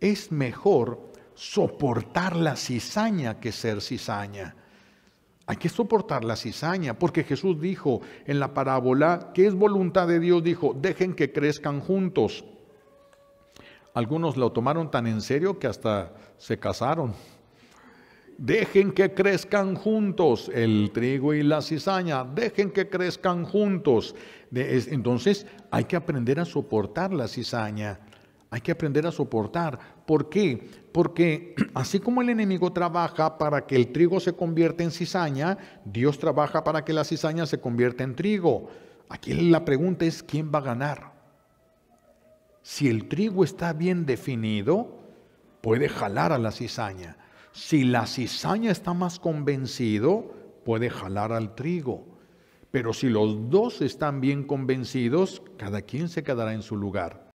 es mejor soportar la cizaña que ser cizaña. Hay que soportar la cizaña, porque Jesús dijo en la parábola que es voluntad de Dios, dijo, dejen que crezcan juntos. Algunos lo tomaron tan en serio que hasta se casaron. Dejen que crezcan juntos el trigo y la cizaña, dejen que crezcan juntos. Entonces hay que aprender a soportar la cizaña. Hay que aprender a soportar. ¿Por qué? Porque así como el enemigo trabaja para que el trigo se convierta en cizaña, Dios trabaja para que la cizaña se convierta en trigo. Aquí la pregunta es, ¿quién va a ganar? Si el trigo está bien definido, puede jalar a la cizaña. Si la cizaña está más convencido, puede jalar al trigo. Pero si los dos están bien convencidos, cada quien se quedará en su lugar.